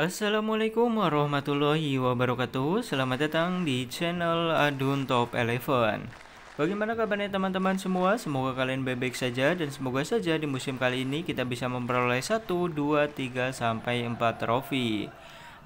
Assalamualaikum warahmatullahi wabarakatuh Selamat datang di channel Adun Top Eleven Bagaimana kabarnya teman-teman semua? Semoga kalian baik-baik saja dan semoga saja di musim kali ini kita bisa memperoleh 1, 2, 3, sampai 4 trofi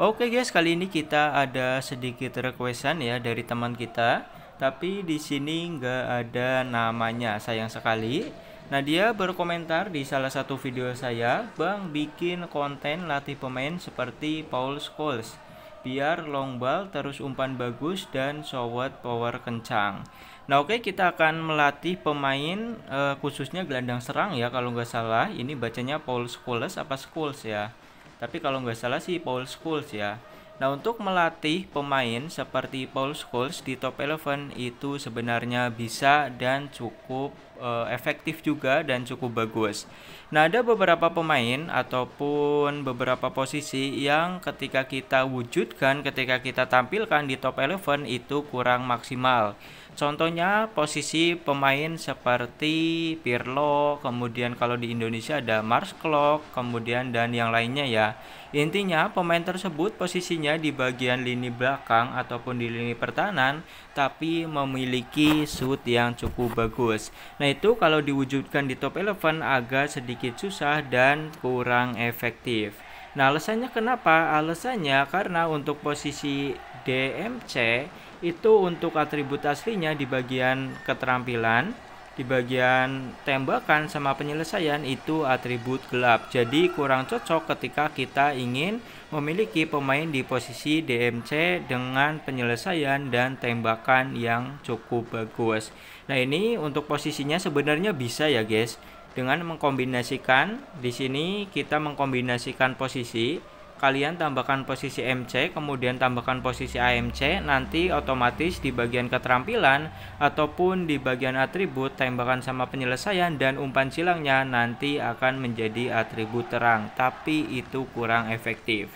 Oke guys, kali ini kita ada sedikit requestan ya dari teman kita Tapi di sini nggak ada namanya, sayang sekali Nah dia berkomentar di salah satu video saya, Bang bikin konten latih pemain seperti Paul Scholes, biar long ball terus umpan bagus dan shot power kencang. Nah oke okay, kita akan melatih pemain eh, khususnya gelandang serang ya kalau nggak salah. Ini bacanya Paul Scholes apa Scholes ya? Tapi kalau nggak salah sih Paul Scholes ya. Nah untuk melatih pemain seperti Paul Scholes di top 11 itu sebenarnya bisa dan cukup uh, efektif juga dan cukup bagus. Nah, ada beberapa pemain ataupun beberapa posisi yang ketika kita wujudkan, ketika kita tampilkan di top 11 itu kurang maksimal. Contohnya posisi pemain seperti Pirlo, kemudian kalau di Indonesia ada Mars Clock, kemudian dan yang lainnya ya. Intinya pemain tersebut posisinya di bagian lini belakang ataupun di lini pertahanan tapi memiliki suit yang cukup bagus. Nah, itu kalau diwujudkan di top 11 agak sedikit susah dan kurang efektif. Nah, alasannya kenapa? Alasannya karena untuk posisi DMC itu untuk atribut aslinya di bagian keterampilan di bagian tembakan sama penyelesaian itu atribut gelap. Jadi kurang cocok ketika kita ingin memiliki pemain di posisi DMC dengan penyelesaian dan tembakan yang cukup bagus. Nah, ini untuk posisinya sebenarnya bisa ya, guys. Dengan mengkombinasikan di sini kita mengkombinasikan posisi kalian tambahkan posisi MC, kemudian tambahkan posisi AMC, nanti otomatis di bagian keterampilan ataupun di bagian atribut, tembakan sama penyelesaian dan umpan silangnya nanti akan menjadi atribut terang, tapi itu kurang efektif.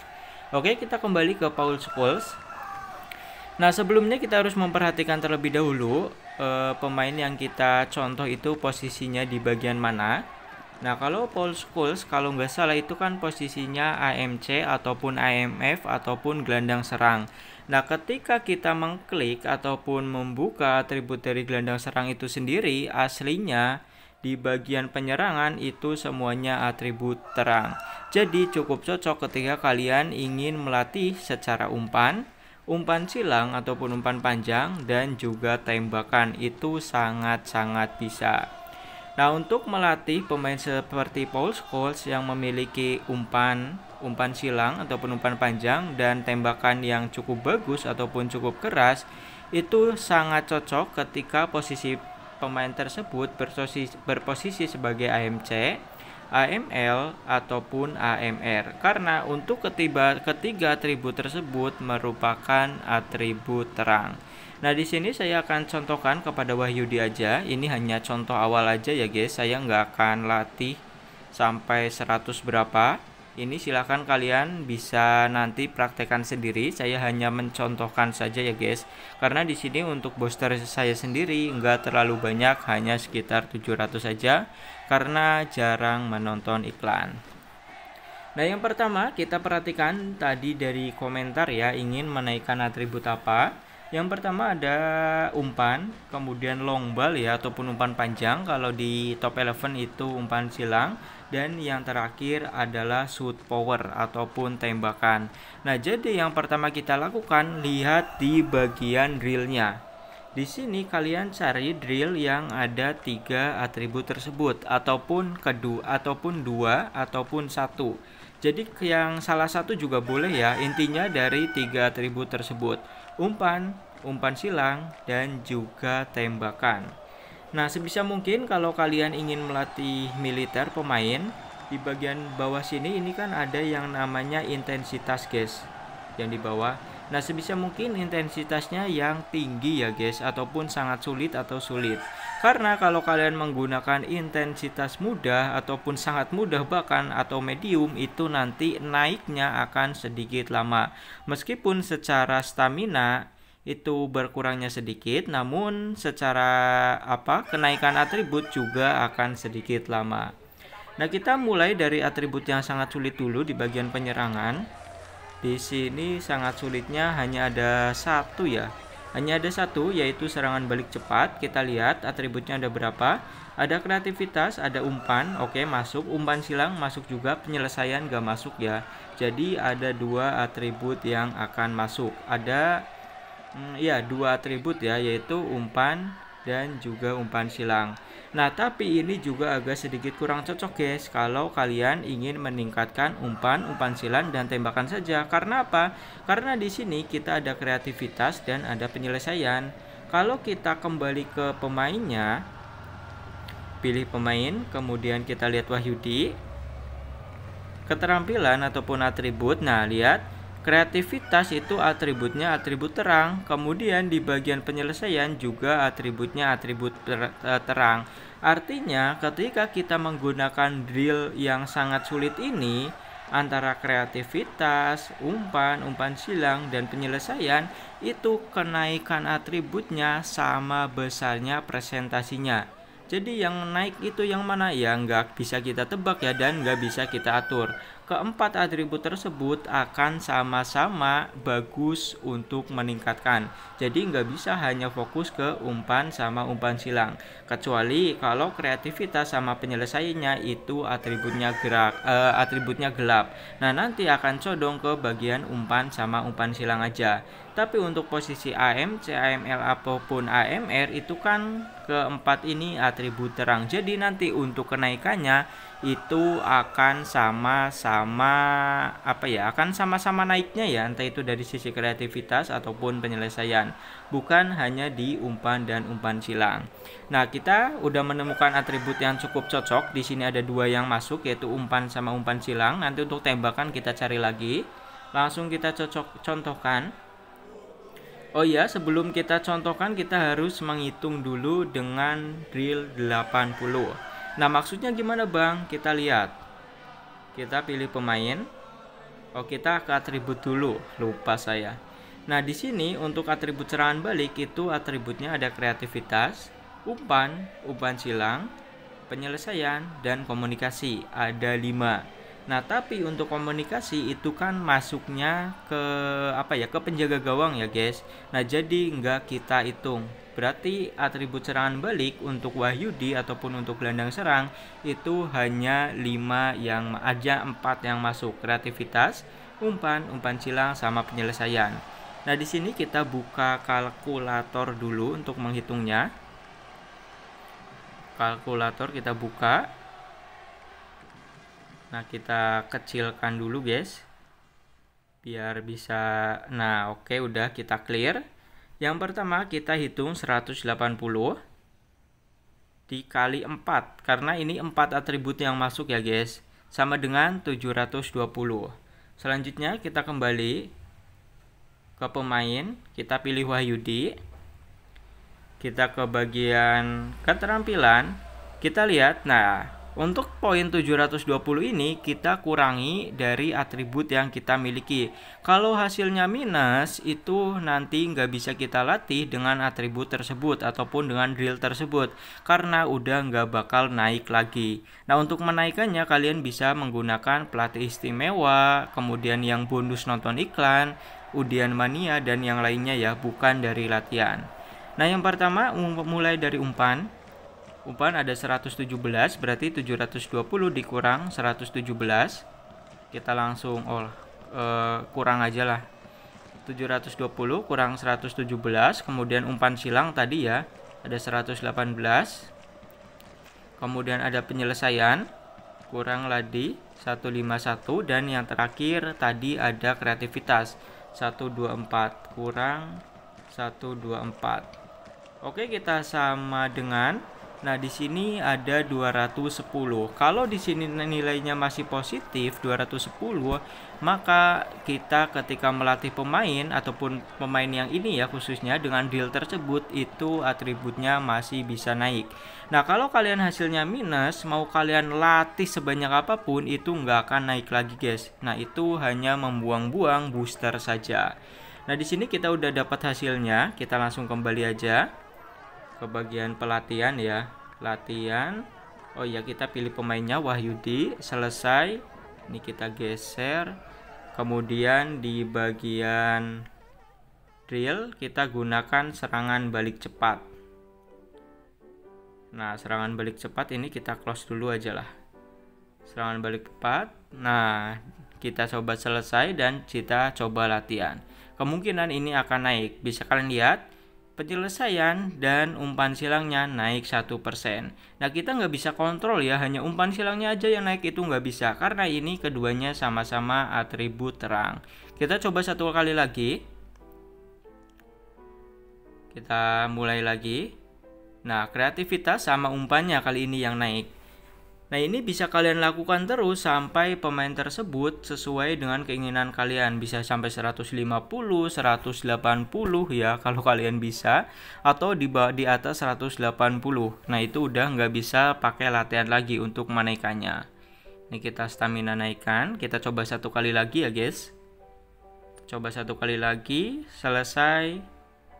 Oke, kita kembali ke Paul Scholes. Nah, sebelumnya kita harus memperhatikan terlebih dahulu eh, pemain yang kita contoh itu posisinya di bagian mana Nah kalau Paul Scholes kalau nggak salah itu kan posisinya AMC ataupun AMF ataupun gelandang serang. Nah ketika kita mengklik ataupun membuka atribut dari gelandang serang itu sendiri aslinya di bagian penyerangan itu semuanya atribut terang. Jadi cukup cocok ketika kalian ingin melatih secara umpan, umpan silang ataupun umpan panjang dan juga tembakan itu sangat-sangat bisa. Nah, untuk melatih pemain seperti Paul Scholes yang memiliki umpan, umpan silang ataupun umpan panjang dan tembakan yang cukup bagus ataupun cukup keras, itu sangat cocok ketika posisi pemain tersebut berposisi, berposisi sebagai AMC, AML ataupun AMR. Karena untuk ketiba, ketiga atribut tersebut merupakan atribut terang. Nah, di sini saya akan contohkan kepada Wahyudi aja. Ini hanya contoh awal aja ya, guys. Saya nggak akan latih sampai 100 berapa. Ini silahkan kalian bisa nanti praktekkan sendiri. Saya hanya mencontohkan saja ya, guys. Karena di sini untuk booster saya sendiri nggak terlalu banyak, hanya sekitar 700 saja karena jarang menonton iklan. Nah, yang pertama kita perhatikan tadi dari komentar ya, ingin menaikkan atribut apa? Yang pertama ada umpan, kemudian long ball ya ataupun umpan panjang kalau di top 11 itu umpan silang dan yang terakhir adalah shoot power ataupun tembakan. Nah, jadi yang pertama kita lakukan lihat di bagian drillnya. Di sini kalian cari drill yang ada tiga atribut tersebut ataupun kedua ataupun dua ataupun satu. Jadi yang salah satu juga boleh ya intinya dari tiga atribut tersebut umpan, umpan silang, dan juga tembakan. Nah, sebisa mungkin kalau kalian ingin melatih militer pemain, di bagian bawah sini ini kan ada yang namanya intensitas guys, yang di bawah. Nah, sebisa mungkin intensitasnya yang tinggi ya guys, ataupun sangat sulit atau sulit. Karena kalau kalian menggunakan intensitas mudah ataupun sangat mudah bahkan atau medium itu nanti naiknya akan sedikit lama. Meskipun secara stamina itu berkurangnya sedikit namun secara apa kenaikan atribut juga akan sedikit lama nah kita mulai dari atribut yang sangat sulit dulu di bagian penyerangan di sini sangat sulitnya hanya ada satu ya hanya ada satu, yaitu serangan balik cepat. Kita lihat atributnya ada berapa. Ada kreativitas, ada umpan, oke masuk. Umpan silang masuk juga, penyelesaian gak masuk ya. Jadi ada dua atribut yang akan masuk. Ada, hmm, ya dua atribut ya, yaitu umpan dan juga umpan silang. Nah, tapi ini juga agak sedikit kurang cocok guys kalau kalian ingin meningkatkan umpan, umpan silang dan tembakan saja. Karena apa? Karena di sini kita ada kreativitas dan ada penyelesaian. Kalau kita kembali ke pemainnya, pilih pemain, kemudian kita lihat Wahyudi, keterampilan ataupun atribut. Nah, lihat Kreativitas itu atributnya atribut terang, kemudian di bagian penyelesaian juga atributnya atribut e, terang. Artinya, ketika kita menggunakan drill yang sangat sulit ini, antara kreativitas, umpan, umpan silang, dan penyelesaian itu kenaikan atributnya sama besarnya presentasinya. Jadi yang naik itu yang mana ya nggak bisa kita tebak ya dan nggak bisa kita atur keempat atribut tersebut akan sama-sama bagus untuk meningkatkan. Jadi nggak bisa hanya fokus ke umpan sama umpan silang. Kecuali kalau kreativitas sama penyelesaiannya itu atributnya gerak, uh, atributnya gelap. Nah nanti akan codong ke bagian umpan sama umpan silang aja. Tapi untuk posisi AM, CAML ataupun AMR itu kan keempat ini atribut terang. Jadi nanti untuk kenaikannya itu akan sama-sama apa ya? Akan sama-sama naiknya ya, entah itu dari sisi kreativitas ataupun penyelesaian. Bukan hanya di umpan dan umpan silang. Nah, kita udah menemukan atribut yang cukup cocok. Di sini ada dua yang masuk yaitu umpan sama umpan silang. Nanti untuk tembakan kita cari lagi. Langsung kita cocok contohkan. Oh iya, sebelum kita contohkan kita harus menghitung dulu dengan drill 80. Nah, maksudnya gimana, Bang? Kita lihat. Kita pilih pemain. Oh, kita ke atribut dulu. Lupa saya. Nah, di sini untuk atribut serangan balik itu atributnya ada kreativitas, umpan, umpan silang, penyelesaian, dan komunikasi. Ada 5. Nah, tapi untuk komunikasi itu kan masuknya ke apa ya? Ke penjaga gawang ya, guys. Nah, jadi nggak kita hitung. Berarti atribut serangan balik untuk Wahyudi ataupun untuk gelandang serang itu hanya 5 yang aja 4 yang masuk kreativitas, umpan, umpan silang sama penyelesaian. Nah, di sini kita buka kalkulator dulu untuk menghitungnya. Kalkulator kita buka. Nah, kita kecilkan dulu, guys. Biar bisa Nah, oke, okay, udah kita clear. Yang pertama kita hitung 180 dikali 4 karena ini 4 atribut yang masuk ya guys sama dengan 720 selanjutnya kita kembali ke pemain kita pilih Wahyudi kita ke bagian keterampilan kita lihat nah untuk poin 720 ini kita kurangi dari atribut yang kita miliki. Kalau hasilnya minus itu nanti nggak bisa kita latih dengan atribut tersebut ataupun dengan drill tersebut karena udah nggak bakal naik lagi. Nah untuk menaikannya kalian bisa menggunakan pelatih istimewa, kemudian yang bonus nonton iklan, udian mania dan yang lainnya ya bukan dari latihan. Nah yang pertama um, mulai dari umpan Umpan ada 117, berarti 720 dikurang 117. Kita langsung oh uh, kurang aja lah. 720 kurang 117, kemudian umpan silang tadi ya, ada 118. Kemudian ada penyelesaian kurang ladi 151 dan yang terakhir tadi ada kreativitas 124 kurang 124. Oke, kita sama dengan Nah, di sini ada 210. Kalau di sini nilainya masih positif 210, maka kita ketika melatih pemain ataupun pemain yang ini ya khususnya dengan deal tersebut itu atributnya masih bisa naik. Nah, kalau kalian hasilnya minus, mau kalian latih sebanyak apapun itu nggak akan naik lagi, guys. Nah, itu hanya membuang-buang booster saja. Nah, di sini kita udah dapat hasilnya, kita langsung kembali aja ke bagian pelatihan ya latihan oh ya kita pilih pemainnya Wahyudi selesai ini kita geser kemudian di bagian drill kita gunakan serangan balik cepat nah serangan balik cepat ini kita close dulu aja lah serangan balik cepat nah kita coba selesai dan kita coba latihan kemungkinan ini akan naik bisa kalian lihat penyelesaian dan umpan silangnya naik satu persen. Nah kita nggak bisa kontrol ya hanya umpan silangnya aja yang naik itu nggak bisa karena ini keduanya sama-sama atribut terang. Kita coba satu kali lagi. Kita mulai lagi. Nah kreativitas sama umpannya kali ini yang naik. Nah ini bisa kalian lakukan terus sampai pemain tersebut sesuai dengan keinginan kalian Bisa sampai 150, 180 ya kalau kalian bisa Atau di, di atas 180 Nah itu udah nggak bisa pakai latihan lagi untuk menaikannya. Ini kita stamina naikkan Kita coba satu kali lagi ya guys Coba satu kali lagi Selesai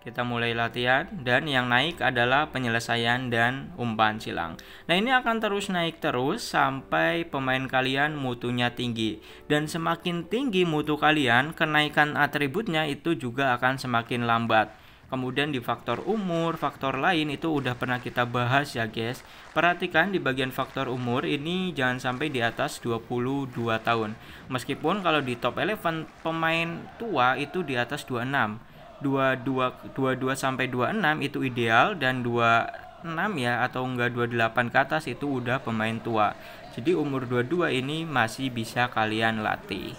kita mulai latihan dan yang naik adalah penyelesaian dan umpan silang. Nah, ini akan terus naik terus sampai pemain kalian mutunya tinggi. Dan semakin tinggi mutu kalian, kenaikan atributnya itu juga akan semakin lambat. Kemudian di faktor umur, faktor lain itu udah pernah kita bahas ya guys. Perhatikan di bagian faktor umur ini jangan sampai di atas 22 tahun. Meskipun kalau di top 11 pemain tua itu di atas 26. 22 22 sampai 26 itu ideal dan 26 ya atau enggak 28 ke atas itu udah pemain tua. Jadi umur 22 ini masih bisa kalian latih.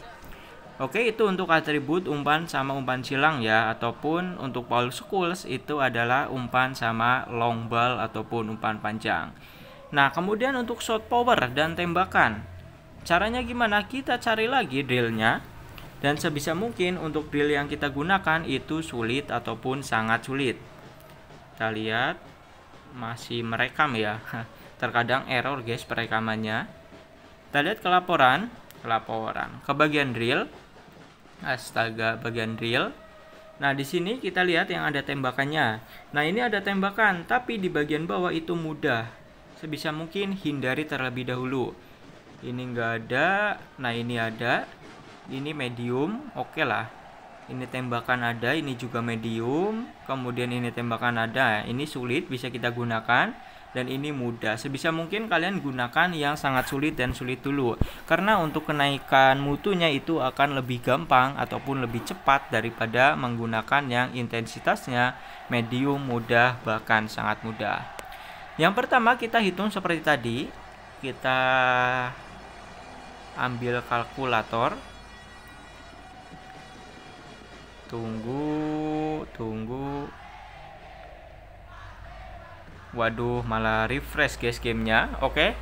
Oke, itu untuk atribut umpan sama umpan silang ya ataupun untuk Paul schools itu adalah umpan sama long ball ataupun umpan panjang. Nah, kemudian untuk shot power dan tembakan. Caranya gimana? Kita cari lagi drillnya dan sebisa mungkin untuk drill yang kita gunakan itu sulit ataupun sangat sulit kita lihat masih merekam ya terkadang error guys perekamannya kita lihat ke laporan laporan ke bagian drill astaga bagian drill Nah, di sini kita lihat yang ada tembakannya. Nah, ini ada tembakan, tapi di bagian bawah itu mudah. Sebisa mungkin hindari terlebih dahulu. Ini nggak ada, nah ini ada ini medium oke okay lah ini tembakan ada ini juga medium kemudian ini tembakan ada ini sulit bisa kita gunakan dan ini mudah sebisa mungkin kalian gunakan yang sangat sulit dan sulit dulu karena untuk kenaikan mutunya itu akan lebih gampang ataupun lebih cepat daripada menggunakan yang intensitasnya medium mudah bahkan sangat mudah yang pertama kita hitung seperti tadi kita ambil kalkulator tunggu tunggu waduh malah refresh guys gamenya oke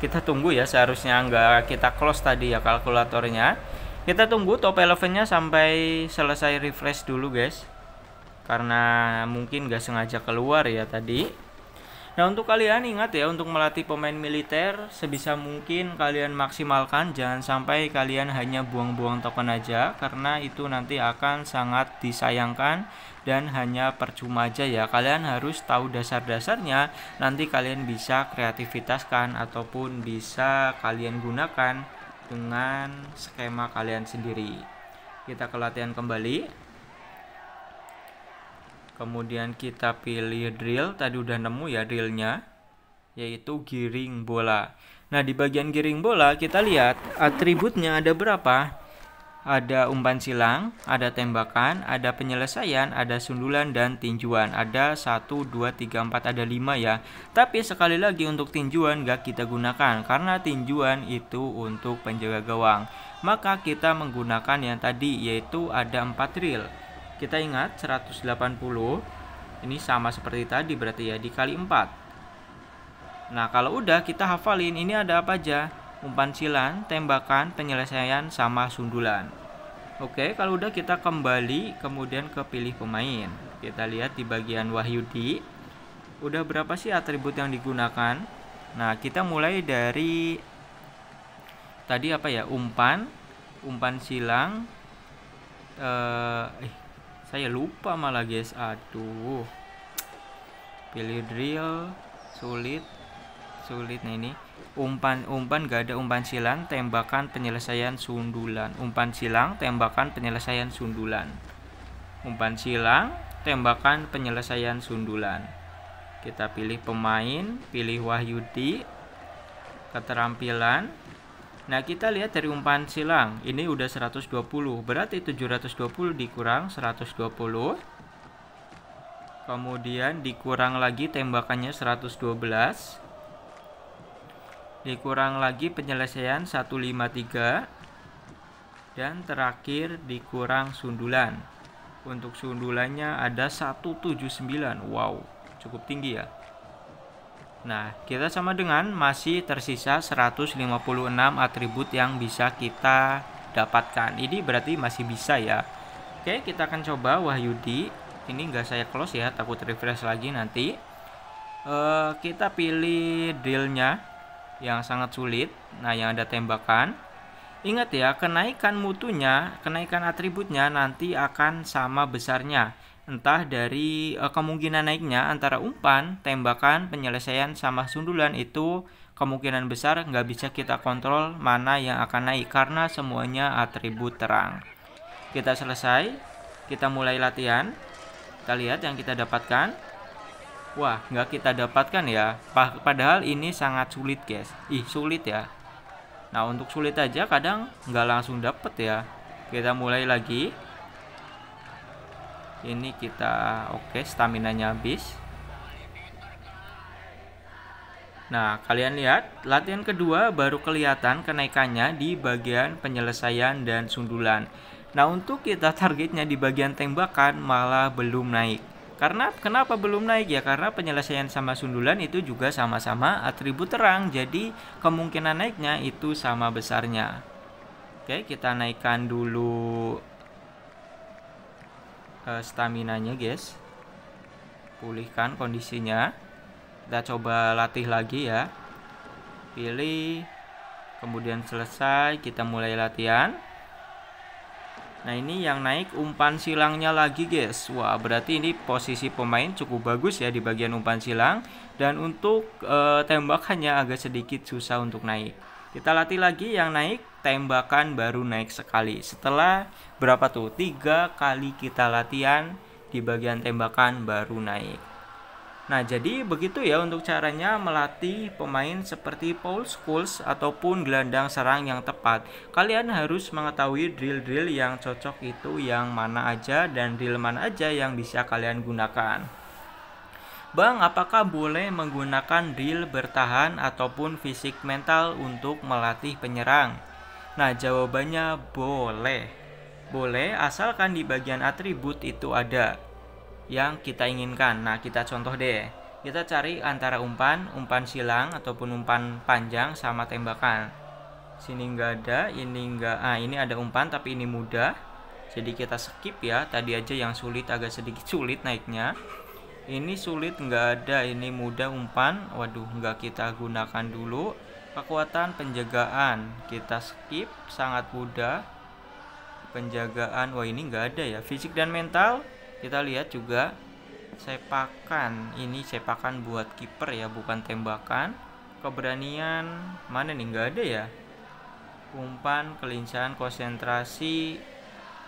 kita tunggu ya seharusnya nggak kita close tadi ya kalkulatornya kita tunggu top elevennya sampai selesai refresh dulu guys karena mungkin nggak sengaja keluar ya tadi Nah untuk kalian ingat ya untuk melatih pemain militer sebisa mungkin kalian maksimalkan jangan sampai kalian hanya buang-buang token aja karena itu nanti akan sangat disayangkan dan hanya percuma aja ya kalian harus tahu dasar-dasarnya nanti kalian bisa kreativitaskan ataupun bisa kalian gunakan dengan skema kalian sendiri kita ke latihan kembali kemudian kita pilih drill tadi udah nemu ya drillnya yaitu giring bola nah di bagian giring bola kita lihat atributnya ada berapa ada umpan silang, ada tembakan, ada penyelesaian, ada sundulan dan tinjuan. Ada 1 2 3 4 ada 5 ya. Tapi sekali lagi untuk tinjuan gak kita gunakan karena tinjuan itu untuk penjaga gawang. Maka kita menggunakan yang tadi yaitu ada 4 drill. Kita ingat 180 ini sama seperti tadi berarti ya dikali 4. Nah, kalau udah kita hafalin ini ada apa aja? Umpan silan, tembakan, penyelesaian sama sundulan. Oke, kalau udah kita kembali kemudian ke pilih pemain. Kita lihat di bagian Wahyudi udah berapa sih atribut yang digunakan? Nah, kita mulai dari tadi apa ya? Umpan, umpan silang, eh, eh saya lupa malah guys. Aduh. Pilih drill sulit sulit nah ini umpan umpan gak ada umpan silang tembakan penyelesaian sundulan umpan silang tembakan penyelesaian sundulan umpan silang tembakan penyelesaian sundulan kita pilih pemain pilih Wahyudi keterampilan Nah, kita lihat dari umpan silang. Ini udah 120. Berarti 720 dikurang 120. Kemudian dikurang lagi tembakannya 112. Dikurang lagi penyelesaian 153. Dan terakhir dikurang sundulan. Untuk sundulannya ada 179. Wow, cukup tinggi ya. Nah, kita sama dengan masih tersisa 156 atribut yang bisa kita dapatkan. Ini berarti masih bisa ya. Oke, kita akan coba Wahyudi. Ini nggak saya close ya, takut refresh lagi nanti. Uh, kita pilih drillnya yang sangat sulit. Nah, yang ada tembakan. Ingat ya, kenaikan mutunya, kenaikan atributnya nanti akan sama besarnya entah dari uh, kemungkinan naiknya antara umpan, tembakan, penyelesaian sama sundulan itu kemungkinan besar nggak bisa kita kontrol mana yang akan naik karena semuanya atribut terang. Kita selesai, kita mulai latihan. Kita lihat yang kita dapatkan. Wah, nggak kita dapatkan ya. Padahal ini sangat sulit, guys. Ih, sulit ya. Nah, untuk sulit aja kadang nggak langsung dapet ya. Kita mulai lagi ini kita oke okay, stamina nya habis nah kalian lihat latihan kedua baru kelihatan kenaikannya di bagian penyelesaian dan sundulan nah untuk kita targetnya di bagian tembakan malah belum naik karena kenapa belum naik ya karena penyelesaian sama sundulan itu juga sama-sama atribut terang jadi kemungkinan naiknya itu sama besarnya oke kita naikkan dulu uh, staminanya guys pulihkan kondisinya kita coba latih lagi ya pilih kemudian selesai kita mulai latihan nah ini yang naik umpan silangnya lagi guys wah berarti ini posisi pemain cukup bagus ya di bagian umpan silang dan untuk e, eh, tembakannya agak sedikit susah untuk naik kita latih lagi yang naik tembakan baru naik sekali setelah berapa tuh tiga kali kita latihan di bagian tembakan baru naik nah jadi begitu ya untuk caranya melatih pemain seperti Paul Scholes ataupun gelandang serang yang tepat kalian harus mengetahui drill-drill yang cocok itu yang mana aja dan drill mana aja yang bisa kalian gunakan Bang, apakah boleh menggunakan drill bertahan ataupun fisik mental untuk melatih penyerang? Nah, jawabannya boleh. Boleh asalkan di bagian atribut itu ada yang kita inginkan. Nah, kita contoh deh. Kita cari antara umpan, umpan silang ataupun umpan panjang sama tembakan. Sini nggak ada, ini nggak. Ah, ini ada umpan tapi ini mudah. Jadi kita skip ya. Tadi aja yang sulit agak sedikit sulit naiknya. Ini sulit nggak ada, ini mudah umpan. Waduh, nggak kita gunakan dulu Kekuatan penjagaan kita skip sangat mudah. Penjagaan wah ini nggak ada ya. Fisik dan mental kita lihat juga sepakan ini sepakan buat kiper ya bukan tembakan keberanian mana nih nggak ada ya umpan kelincahan konsentrasi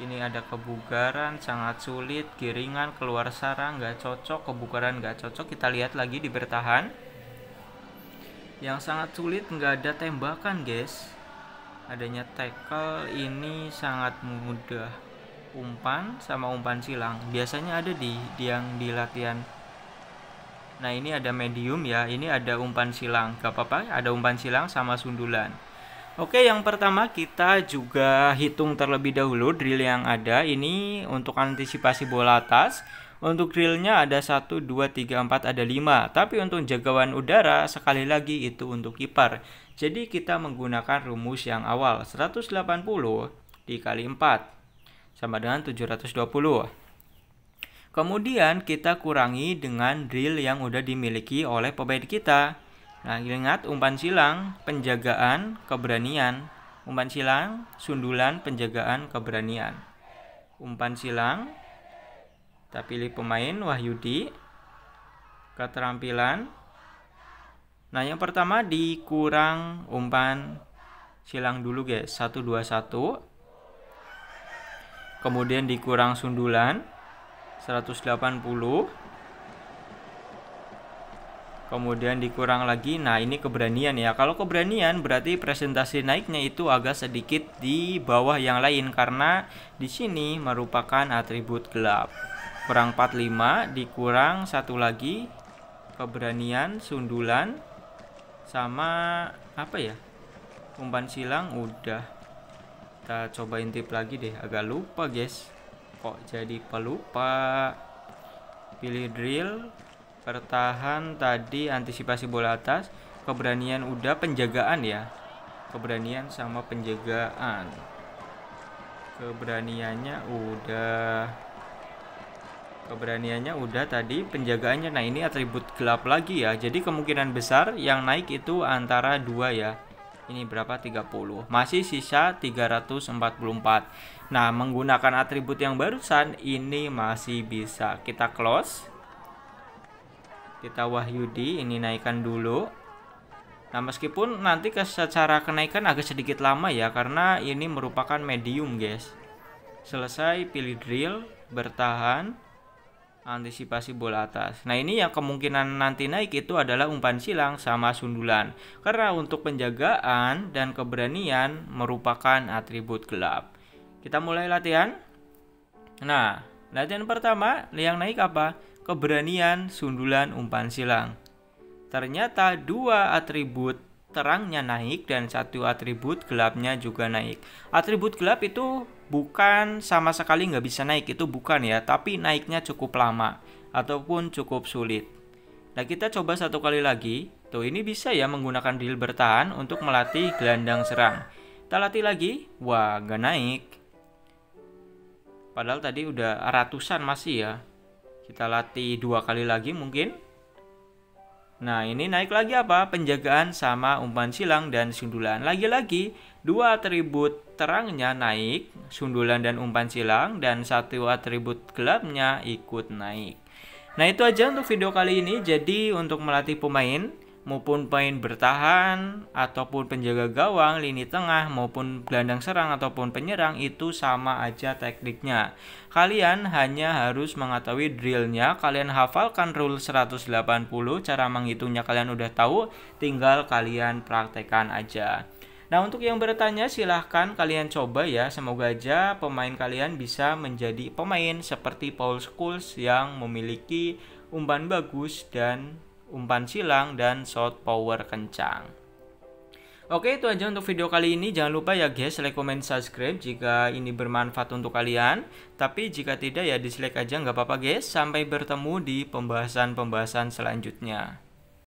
ini ada kebugaran sangat sulit giringan keluar sarang nggak cocok kebugaran nggak cocok kita lihat lagi di bertahan yang sangat sulit nggak ada tembakan guys adanya tackle ini sangat mudah umpan sama umpan silang biasanya ada di, di yang di latihan nah ini ada medium ya ini ada umpan silang gak apa-apa ada umpan silang sama sundulan Oke, yang pertama kita juga hitung terlebih dahulu drill yang ada. Ini untuk antisipasi bola atas. Untuk drillnya ada 1, 2, 3, 4, ada 5. Tapi untuk jagawan udara sekali lagi itu untuk kiper. Jadi kita menggunakan rumus yang awal 180 dikali 4 sama dengan 720. Kemudian kita kurangi dengan drill yang udah dimiliki oleh pemain kita. Nah, ingat umpan silang, penjagaan, keberanian. Umpan silang, sundulan, penjagaan, keberanian. Umpan silang, kita pilih pemain Wahyudi. Keterampilan. Nah, yang pertama dikurang umpan silang dulu guys. 121. Kemudian dikurang sundulan 180. Kemudian dikurang lagi. Nah, ini keberanian ya. Kalau keberanian berarti presentasi naiknya itu agak sedikit di bawah yang lain karena di sini merupakan atribut gelap. Kurang 45 dikurang satu lagi keberanian, sundulan sama apa ya? Umpan silang udah. Kita coba intip lagi deh, agak lupa guys. Kok jadi pelupa? Pilih drill, bertahan tadi antisipasi bola atas, keberanian udah, penjagaan ya. Keberanian sama penjagaan. Keberaniannya udah keberaniannya udah tadi penjagaannya nah ini atribut gelap lagi ya jadi kemungkinan besar yang naik itu antara dua ya ini berapa 30 masih sisa 344 nah menggunakan atribut yang barusan ini masih bisa kita close kita wahyudi ini naikkan dulu Nah meskipun nanti secara kenaikan agak sedikit lama ya karena ini merupakan medium guys Selesai pilih drill bertahan antisipasi bola atas. Nah ini yang kemungkinan nanti naik itu adalah umpan silang sama sundulan. Karena untuk penjagaan dan keberanian merupakan atribut gelap. Kita mulai latihan. Nah, latihan pertama yang naik apa? Keberanian, sundulan, umpan silang. Ternyata dua atribut terangnya naik dan satu atribut gelapnya juga naik. Atribut gelap itu bukan sama sekali nggak bisa naik itu bukan ya tapi naiknya cukup lama ataupun cukup sulit nah kita coba satu kali lagi tuh ini bisa ya menggunakan drill bertahan untuk melatih gelandang serang kita latih lagi wah nggak naik padahal tadi udah ratusan masih ya kita latih dua kali lagi mungkin Nah, ini naik lagi apa? Penjagaan sama umpan silang dan sundulan. Lagi-lagi, dua atribut terangnya naik, sundulan dan umpan silang, dan satu atribut gelapnya ikut naik. Nah, itu aja untuk video kali ini. Jadi, untuk melatih pemain, maupun pemain bertahan ataupun penjaga gawang, lini tengah maupun gelandang serang ataupun penyerang itu sama aja tekniknya. Kalian hanya harus mengetahui drillnya, kalian hafalkan rule 180, cara menghitungnya kalian udah tahu, tinggal kalian praktekkan aja. Nah untuk yang bertanya silahkan kalian coba ya Semoga aja pemain kalian bisa menjadi pemain seperti Paul Scholes yang memiliki umpan bagus dan umpan silang, dan shot power kencang. Oke itu aja untuk video kali ini Jangan lupa ya guys like, comment, subscribe Jika ini bermanfaat untuk kalian Tapi jika tidak ya dislike aja nggak apa-apa guys Sampai bertemu di pembahasan-pembahasan selanjutnya